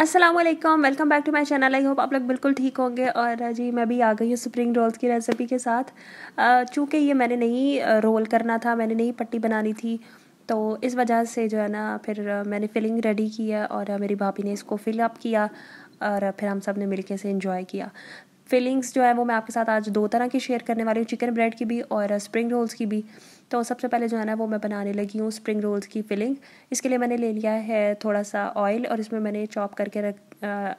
Aslam welcome back to my channel I hope आप लोग बिल्कुल ठीक होंगे और जी मैं भी आ गई हूँ स्प्रिंग रोल्स की रेसिपी के साथ चूँकि ये मैंने नहीं रोल करना था मैंने नहीं पट्टी बनानी थी तो इस वजह से जो है ना फिर मैंने फिलिंग रेडी की है और मेरी भाभी ने इसको फ़िल अप किया और फिर हम सब ने मिल से इन्जॉय किया फिलिंग्स जो है वो मैं आपके साथ आज दो तरह की शेयर करने वाली हूँ चिकन ब्रेड की भी और स्प्रिंग रोल्स की भी तो सबसे पहले जो है ना वो मैं बनाने लगी हूँ स्प्रिंग रोल्स की फिलिंग इसके लिए मैंने ले लिया है थोड़ा सा ऑयल और इसमें मैंने चॉप करके रख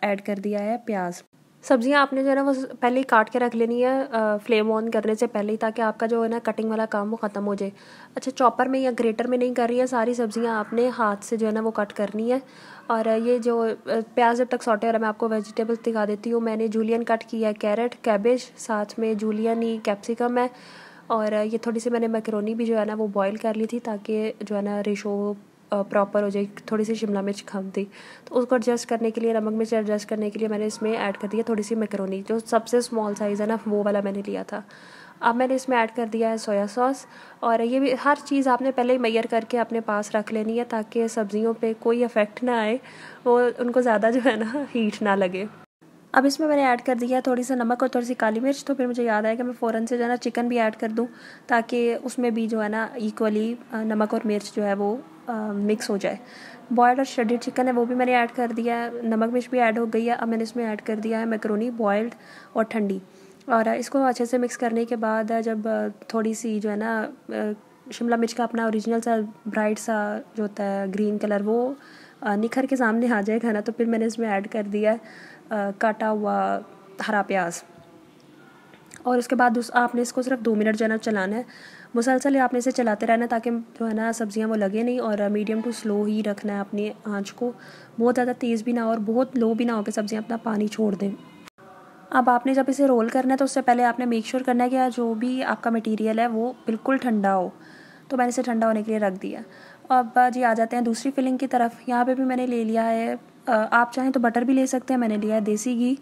ऐड कर दिया है प्याज सब्जियां आपने जो है ना वो पहले ही काट के रख लेनी है आ, फ्लेम ऑन करने से पहले ही ताकि आपका जो है ना कटिंग वाला काम वो ख़त्म हो जाए अच्छा चॉपर में या ग्रेटर में नहीं कर रही है सारी सब्जियां आपने हाथ से जो है ना वो कट करनी है और ये जो प्याज जब तक सॉटे हो रहा है मैं आपको वेजिटेबल्स दिखा देती हूँ मैंने जूलियन कट किया है कैरेट कैबेज साथ में जूलियन ही कैप्सिकम है और ये थोड़ी सी मैंने मैक्रोनी भी जो है ना वो बॉईल कर ली थी ताकि जो है ना रेशो प्रॉपर हो जाए थोड़ी सी शिमला मिर्च खाम थी तो उसको एडजस्ट करने के लिए नमक मिर्च एडजस्ट करने के लिए मैंने इसमें ऐड कर दिया थोड़ी सी मैक्रोनी जो सबसे स्मॉल साइज़ है ना वो वाला मैंने लिया था अब मैंने इसमें ऐड कर दिया है सोया सॉस और ये भी हर चीज़ आपने पहले ही मैयर करके अपने पास रख लेनी है ताकि सब्ज़ियों पे कोई इफ़ेक्ट ना आए वो उनको ज़्यादा जो है ना हीट ना लगे अब इसमें मैंने ऐड कर दिया है थोड़ी सा नमक और थोड़ी सी काली मिर्च तो फिर मुझे याद आया कि मैं फ़ौरन से जो है ना चिकन भी ऐड कर दूँ ताकि उसमें भी जो है ना इक्वली नमक और मिर्च जो है वो मिक्स हो जाए बॉयल्ड और श्रेडेड चिकन है वो भी मैंने ऐड कर दिया है नमक मिर्च भी ऐड हो गई है अब मैंने इसमें ऐड कर दिया है मैक्रोनी बॉयल्ड और ठंडी और इसको अच्छे से मिक्स करने के बाद जब थोड़ी सी जो है ना शिमला मिर्च का अपना ओरिजिनल सा ब्राइट सा जो होता है ग्रीन कलर वो निखर के सामने आ जाएगा ना तो फिर मैंने इसमें ऐड कर दिया है काटा हुआ हरा प्याज और उसके बाद उस आपने इसको सिर्फ दो मिनट जो है ना चलाना है मुसलसल आपने इसे चलाते रहना ताकि जो है ना सब्ज़ियाँ वो लगे नहीं और मीडियम टू स्लो ही रखना है अपनी आँच को बहुत ज़्यादा तेज़ भी ना और बहुत लो भी ना हो कि सब्ज़ियाँ अपना पानी छोड़ दें अब आपने जब इसे रोल करना है तो उससे पहले आपने मेक श्योर करना है कि जो भी आपका मटीरियल है वो बिल्कुल ठंडा हो तो मैंने इसे ठंडा होने के लिए रख दिया अब जी आ जाते हैं दूसरी फिलिंग की तरफ यहाँ पे भी मैंने ले लिया है आप चाहें तो बटर भी ले सकते हैं मैंने लिया है देसी घी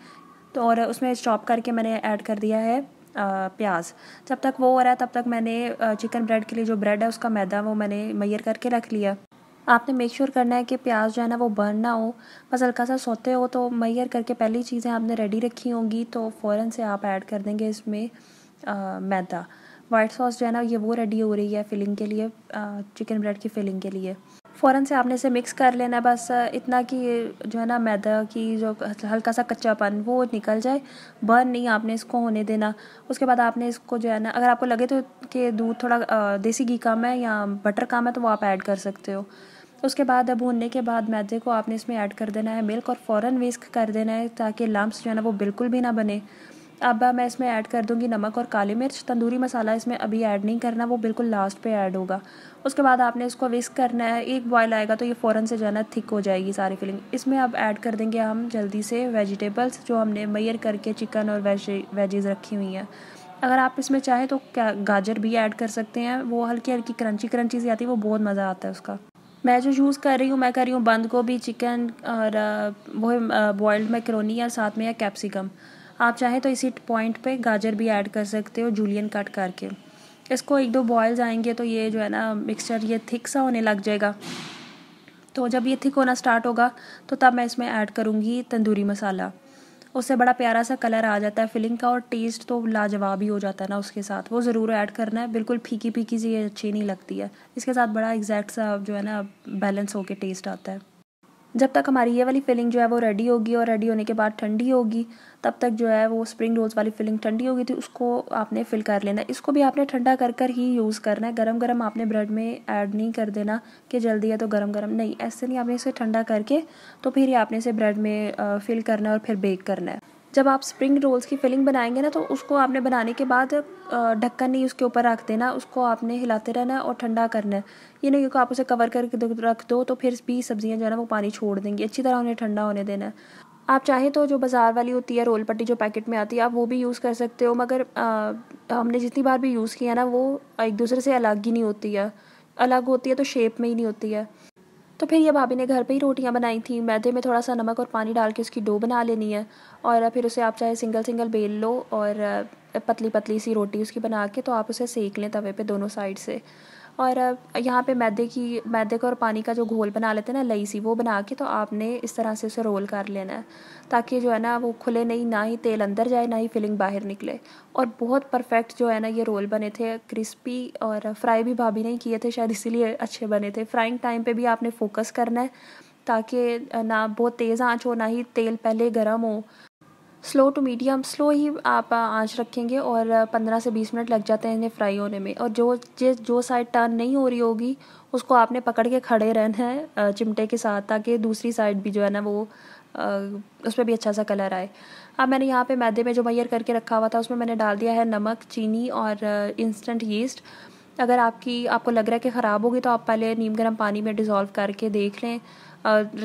तो और उसमें स्टॉप करके मैंने ऐड कर दिया है प्याज जब तक वो हो रहा है तब तक मैंने चिकन ब्रेड के लिए जो ब्रेड है उसका मैदा वो मैंने मैयर करके रख लिया आपने मेक श्योर sure करना है कि प्याज जो है ना वो बर्न ना हो बस हल्का सा सोते हो तो मैयर करके पहली चीज़ें आपने रेडी रखी होंगी तो फ़ौरन से आप ऐड कर देंगे इसमें आ, मैदा वाइट सॉस जो है ना ये वो रेडी हो रही है फिलिंग के लिए चिकन ब्रेड की फिलिंग के लिए फ़ौरन से आपने इसे मिक्स कर लेना बस इतना कि जो है ना मैदा की जो हल्का सा कच्चापन वो निकल जाए बर्न नहीं आपने इसको होने देना उसके बाद आपने इसको जो है ना अगर आपको लगे तो कि दूध थोड़ा देसी घी कम है या बटर कम है तो वो आप ऐड कर सकते हो उसके बाद भूनने के बाद मैदे को आपने इसमें ऐड कर देना है मिल्क और फ़ौरन विस्क कर देना है ताकि लम्ब जो है ना वो बिल्कुल भी ना बने अब मैं इसमें ऐड कर दूंगी नमक और काली मिर्च तंदूरी मसाला इसमें अभी ऐड नहीं करना वो बिल्कुल लास्ट पे ऐड होगा उसके बाद आपने इसको विस्क करना है एक बॉयल आएगा तो ये फ़ौरन से जाना थिक हो जाएगी सारी फिलिंग इसमें अब ऐड कर देंगे हम जल्दी से वेजिटेबल्स जो हमने मैयर करके चिकन और वेज वेजेज़ रखी हुई हैं अगर आप इसमें चाहें तो क्या गाजर भी ऐड कर सकते हैं वो हल्की हल्की क्रंची क्रंची सी आती है वो बहुत मज़ा आता है उसका मैं जो यूज़ कर रही हूँ मैं कर रही हूँ बंद गोभी चिकन और वो बॉयल्ड मैक्रोनी और साथ में या कैप्सिकम आप चाहे तो इसी पॉइंट पे गाजर भी ऐड कर सकते हो जूलियन कट करके इसको एक दो बॉयल्स आएंगे तो ये जो है ना मिक्सचर ये थिक सा होने लग जाएगा तो जब ये थिक होना स्टार्ट होगा तो तब मैं इसमें ऐड करूँगी तंदूरी मसाला उससे बड़ा प्यारा सा कलर आ जाता है फिलिंग का और टेस्ट तो लाजवाब ही हो जाता है ना उसके साथ वो ज़रूर ऐड करना है बिल्कुल फीकी फीकी सी ये अच्छी नहीं लगती है इसके साथ बड़ा एग्जैक्ट सा जो है ना बैलेंस होकर टेस्ट आता है जब तक हमारी ये वाली फिलिंग जो है वो रेडी होगी और रेडी होने के बाद ठंडी होगी तब तक जो है वो स्प्रिंग रोल्स वाली फिलिंग ठंडी होगी थी तो उसको आपने फिल कर लेना है इसको भी आपने ठंडा कर कर ही यूज़ करना है गरम गरम आपने ब्रेड में ऐड नहीं कर देना कि जल्दी है तो गरम गरम नहीं ऐसे नहीं आपने इसे ठंडा करके तो फिर ही आपने इसे ब्रेड में फिल करना है और फिर बेक करना है जब आप स्प्रिंग रोल्स की फिलिंग बनाएंगे ना तो उसको आपने बनाने के बाद ढक्कन नहीं उसके ऊपर रख देना उसको आपने हिलाते रहना है और ठंडा करना है ये नहीं क्योंकि आप उसे कवर करके रख दो तो फिर भी सब्जियाँ जो है ना वो पानी छोड़ देंगी अच्छी तरह उन्हें ठंडा होने देना है आप चाहें तो जो बाज़ार वाली होती है रोल पट्टी जो पैकेट में आती है आप वो भी यूज़ कर सकते हो मगर हमने जितनी बार भी यूज़ किया ना वो एक दूसरे से अलग ही नहीं होती है अलग होती है तो शेप में ही नहीं होती है तो फिर ये भाभी ने घर पे ही रोटियाँ बनाई थी मैदे में थोड़ा सा नमक और पानी डाल के उसकी डो बना लेनी है और फिर उसे आप चाहे सिंगल सिंगल बेल लो और पतली पतली सी रोटी उसकी बना के तो आप उसे सेक लें तवे पे दोनों साइड से और यहाँ पे मैदे की मैदे का और पानी का जो घोल बना लेते हैं ना लई सी वो बना के तो आपने इस तरह से उसे रोल कर लेना है ताकि जो है ना वो खुले नहीं ना ही तेल अंदर जाए ना ही फिलिंग बाहर निकले और बहुत परफेक्ट जो है ना ये रोल बने थे क्रिस्पी और फ्राई भी भाभी ने किए थे शायद इसीलिए अच्छे बने थे फ्राइंग टाइम पर भी आपने फोकस करना है ताकि ना बहुत तेज़ आँच हो ना ही तेल पहले गर्म हो स्लो टू मीडियम स्लो ही आप आंच रखेंगे और पंद्रह से बीस मिनट लग जाते हैं इन्हें फ्राई होने में और जो जिस जो साइड टर्न नहीं हो रही होगी उसको आपने पकड़ के खड़े रहना है चिमटे के साथ ताकि दूसरी साइड भी जो है ना वो उस पर भी अच्छा सा कलर आए अब मैंने यहाँ पे मैदे में जो मैयर करके रखा हुआ था उसमें मैंने डाल दिया है नमक चीनी और इंस्टेंट यीस्ट अगर आपकी आपको लग रहा है कि ख़राब होगी तो आप पहले नीम गर्म पानी में डिज़ोल्व करके देख लें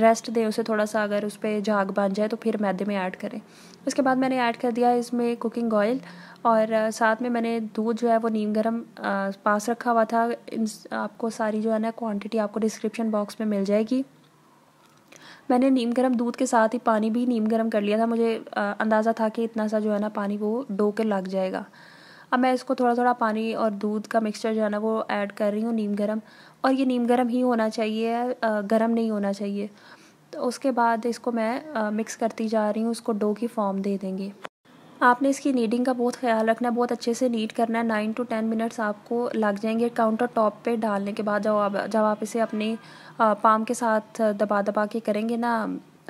रेस्ट दें उसे थोड़ा सा अगर उस पर झाग बन जाए तो फिर मैदे में ऐड करें उसके बाद मैंने ऐड कर दिया इसमें कुकिंग ऑयल और साथ में मैंने दूध जो है वो नीम गर्म पास रखा हुआ था आपको सारी जो है ना क्वान्टिटी आपको डिस्क्रिप्शन बॉक्स में मिल जाएगी मैंने नीम गर्म दूध के साथ ही पानी भी नीम गर्म कर लिया था मुझे अंदाज़ा था कि इतना सा जो है ना पानी वो डो के लग जाएगा अब मैं इसको थोड़ा थोड़ा पानी और दूध का मिक्सचर जो है ना वो ऐड कर रही हूँ नीम गर्म और ये नीम गर्म ही होना चाहिए गर्म नहीं होना चाहिए तो उसके बाद इसको मैं मिक्स करती जा रही हूँ उसको डो की फॉर्म दे देंगे आपने इसकी नीडिंग का बहुत ख्याल रखना है बहुत अच्छे से नीड करना है नाइन टू टेन मिनट्स आपको लग जाएंगे काउंटर टॉप पे डालने के बाद जब आप जब आप इसे अपने पाम के साथ दबा दबा के करेंगे ना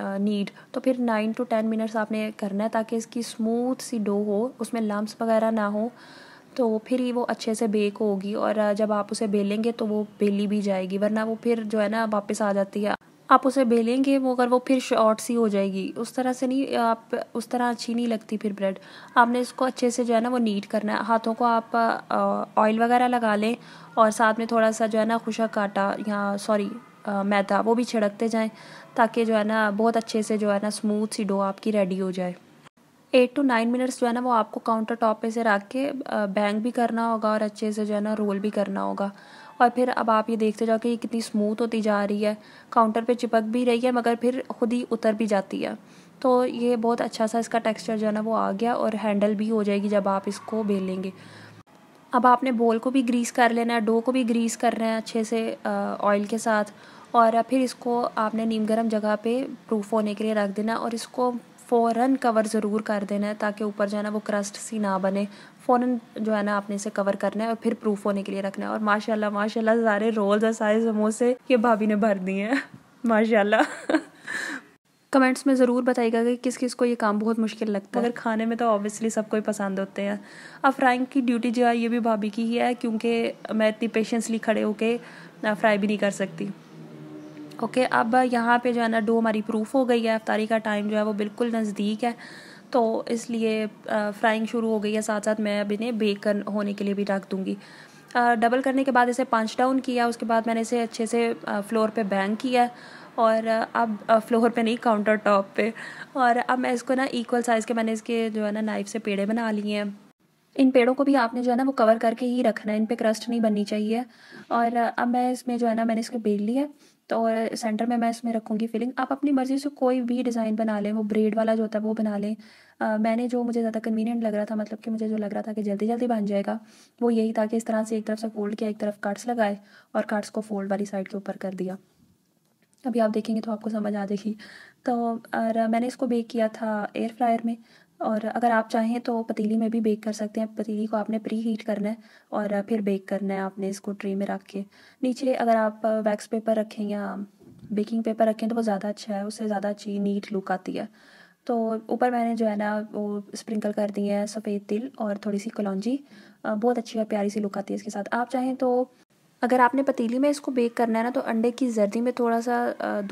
नीड तो फिर नाइन टू टेन मिनट्स आपने करना है ताकि इसकी स्मूथ सी डो हो उसमें लम्ब वगैरह ना हो तो फिर ही वो अच्छे से बेक होगी और जब आप उसे बेलेंगे तो वो बेली भी जाएगी वरना वो फिर जो है ना वापस आ जाती है आप उसे बेलेंगे वो अगर वो फिर शॉर्ट सी हो जाएगी उस तरह से नहीं आप उस तरह अच्छी नहीं लगती फिर ब्रेड आपने इसको अच्छे से जो है ना वो नीट करना है हाथों को आप ऑयल वगैरह लगा लें और साथ में थोड़ा सा जो है ना खुशक आटा या सॉरी मैदा वो भी छिड़कते जाएं ताकि जो है ना बहुत अच्छे से जो है ना स्मूथ सी डो आपकी रेडी हो जाए एट टू नाइन मिनट्स जो है ना वो आपको काउंटर टॉप पे से रख के बैंक भी करना होगा और अच्छे से जो है ना रोल भी करना होगा और फिर अब आप ये देखते जाओ कि ये कितनी स्मूथ होती जा रही है काउंटर पे चिपक भी रही है मगर फिर खुद ही उतर भी जाती है तो ये बहुत अच्छा सा इसका टेक्सचर जो है ना वो आ गया और हैंडल भी हो जाएगी जब आप इसको बेलेंगे अब आपने बोल को भी ग्रीस कर लेना है डो को भी ग्रीस करना है अच्छे से ऑयल के साथ और फिर इसको आपने नीम गर्म जगह पे प्रूफ होने के लिए रख देना और इसको फ़ौरन कवर ज़रूर कर देना है ताकि ऊपर जो है ना वो क्रस्ट सी ना बने फ़ौरन जो है ना आपने इसे कवर करना है और फिर प्रूफ होने के लिए रखना है और माशाल्लाह माशाल्लाह सारे रोल्स और सारे समोसे ये भाभी ने भर दिए हैं माशाल्लाह कमेंट्स में ज़रूर बताइएगा कि किस किस को ये काम बहुत मुश्किल लगता है अगर खाने में तो ऑब्वियसली सबको ही पसंद होते हैं अब फ्राइंग की ड्यूटी जो है ये भी भाभी की ही है क्योंकि मैं इतनी पेशेंसली खड़े होके फ्राई भी नहीं कर सकती ओके okay, अब यहाँ पे जो है ना डो हमारी प्रूफ हो गई है अफ्तारी का टाइम जो है वो बिल्कुल नज़दीक है तो इसलिए फ्राइंग शुरू हो गई है साथ साथ मैं अब इन्हें बेक कर होने के लिए भी रख दूँगी डबल करने के बाद इसे पांच डाउन किया उसके बाद मैंने इसे अच्छे से फ्लोर पे बैंग किया और अब फ्लोर पे नहीं काउंटर टॉप पे और अब मैं इसको ना इक्वल साइज़ के मैंने इसके जो है ना नाइफ से पेड़े बना लिए हैं इन पेड़ों को भी आपने जो है ना वो कवर करके ही रखना है इन पे क्रस्ट नहीं बननी चाहिए और अब मैं इसमें जो है ना मैंने इसको बेल लिया तो सेंटर में मैं इसमें रखूँगी फिलिंग आप अपनी मर्ज़ी से कोई भी डिज़ाइन बना लें वो ब्रेड वाला जो होता है वो बना लें मैंने जो मुझे ज़्यादा कन्वीनियंट लग रहा था मतलब कि मुझे जो लग रहा था कि जल्दी जल्दी बन जाएगा वो यही था कि इस तरह से एक तरफ से फोल्ड किया एक तरफ कट्स लगाए और कट्स को फोल्ड वाली साइड के ऊपर कर दिया अभी आप देखेंगे तो आपको समझ आ जाएगी तो और मैंने इसको बेक किया था एयर फ्रायर में और अगर आप चाहें तो पतीली में भी बेक कर सकते हैं पतीली को आपने प्री हीट करना है और फिर बेक करना है आपने इसको ट्रे में रख के नीचे अगर आप वैक्स पेपर रखें या बेकिंग पेपर रखें तो वो ज़्यादा अच्छा है उससे ज़्यादा अच्छी नीट लुक आती है तो ऊपर मैंने जो है ना वो स्प्रिंकल कर दिए हैं सफ़ेद तिल और थोड़ी सी कलौजी बहुत अच्छी और प्यारी सी लुक आती है इसके साथ आप चाहें तो अगर आपने पतीली में इसको बेक करना है ना तो अंडे की जर्दी में थोड़ा सा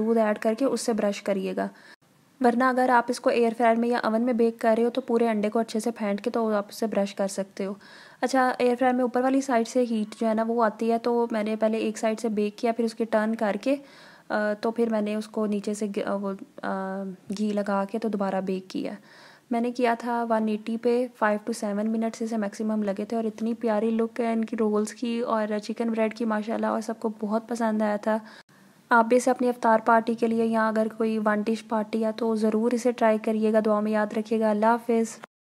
दूध ऐड करके उससे ब्रश करिएगा वरना अगर आप इसको एयर फ्रायर में या अवन में बेक कर रहे हो तो पूरे अंडे को अच्छे से फेंट के तो आप उससे ब्रश कर सकते हो अच्छा एयर फ्रायर में ऊपर वाली साइड से हीट जो है ना वो आती है तो मैंने पहले एक साइड से बेक किया फिर उसकी टर्न करके तो फिर मैंने उसको नीचे से वो घी लगा के तो दोबारा बेक किया मैंने किया था वन एटी पे फाइव टू सेवन मिनट्स इसे मैक्सिमम लगे थे और इतनी प्यारी लुक है इनकी रोल्स की और चिकन ब्रेड की माशाल्लाह और सबको बहुत पसंद आया था आप भी इसे अपनी अवतार पार्टी के लिए या अगर कोई वन डिश पार्टी है तो ज़रूर इसे ट्राई करिएगा दुआ में याद रखिएगा अल्लाह हाफिज़